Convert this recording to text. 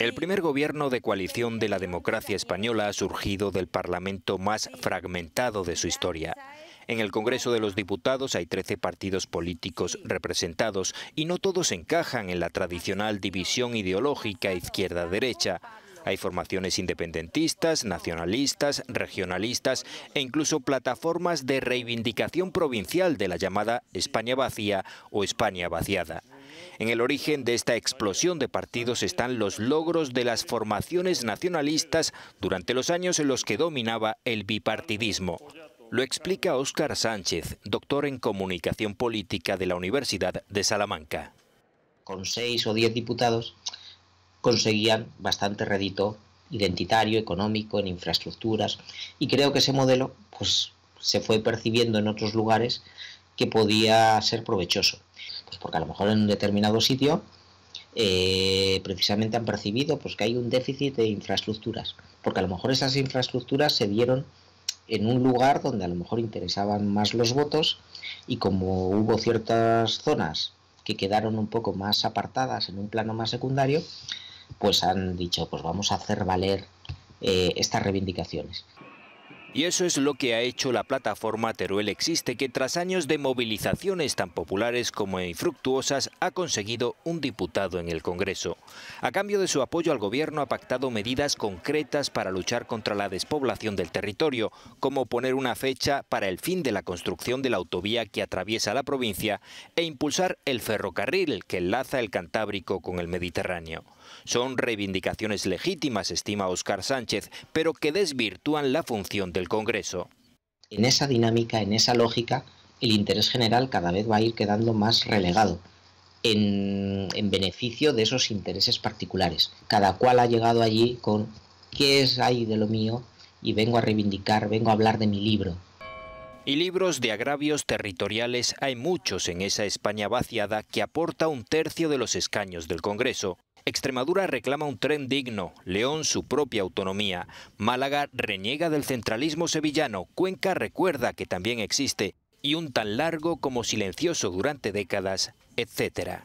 El primer gobierno de coalición de la democracia española ha surgido del Parlamento más fragmentado de su historia. En el Congreso de los Diputados hay 13 partidos políticos representados y no todos encajan en la tradicional división ideológica izquierda-derecha. Hay formaciones independentistas, nacionalistas, regionalistas e incluso plataformas de reivindicación provincial de la llamada España vacía o España vaciada. En el origen de esta explosión de partidos están los logros de las formaciones nacionalistas durante los años en los que dominaba el bipartidismo. Lo explica Óscar Sánchez, doctor en Comunicación Política de la Universidad de Salamanca. Con seis o diez diputados conseguían bastante rédito identitario, económico, en infraestructuras, y creo que ese modelo pues, se fue percibiendo en otros lugares que podía ser provechoso. Pues porque a lo mejor en un determinado sitio eh, precisamente han percibido pues, que hay un déficit de infraestructuras, porque a lo mejor esas infraestructuras se dieron en un lugar donde a lo mejor interesaban más los votos y como hubo ciertas zonas que quedaron un poco más apartadas en un plano más secundario, pues han dicho, pues vamos a hacer valer eh, estas reivindicaciones. Y eso es lo que ha hecho la plataforma Teruel Existe, que tras años de movilizaciones tan populares como infructuosas, ha conseguido un diputado en el Congreso. A cambio de su apoyo al gobierno ha pactado medidas concretas para luchar contra la despoblación del territorio, como poner una fecha para el fin de la construcción de la autovía que atraviesa la provincia e impulsar el ferrocarril que enlaza el Cantábrico con el Mediterráneo. Son reivindicaciones legítimas, estima Óscar Sánchez, pero que desvirtúan la función del Congreso. En esa dinámica, en esa lógica, el interés general cada vez va a ir quedando más relegado. En, en, beneficio de esos intereses particulares. Cada cual ha llegado allí con qué es ahí de lo mío y vengo a reivindicar, vengo a hablar de mi libro. Y libros de agravios territoriales hay muchos en esa España vaciada que aporta un tercio de los escaños del Congreso. Extremadura reclama un tren digno, León su propia autonomía, Málaga reniega del centralismo sevillano, Cuenca recuerda que también existe, y un tan largo como silencioso durante décadas, etcétera.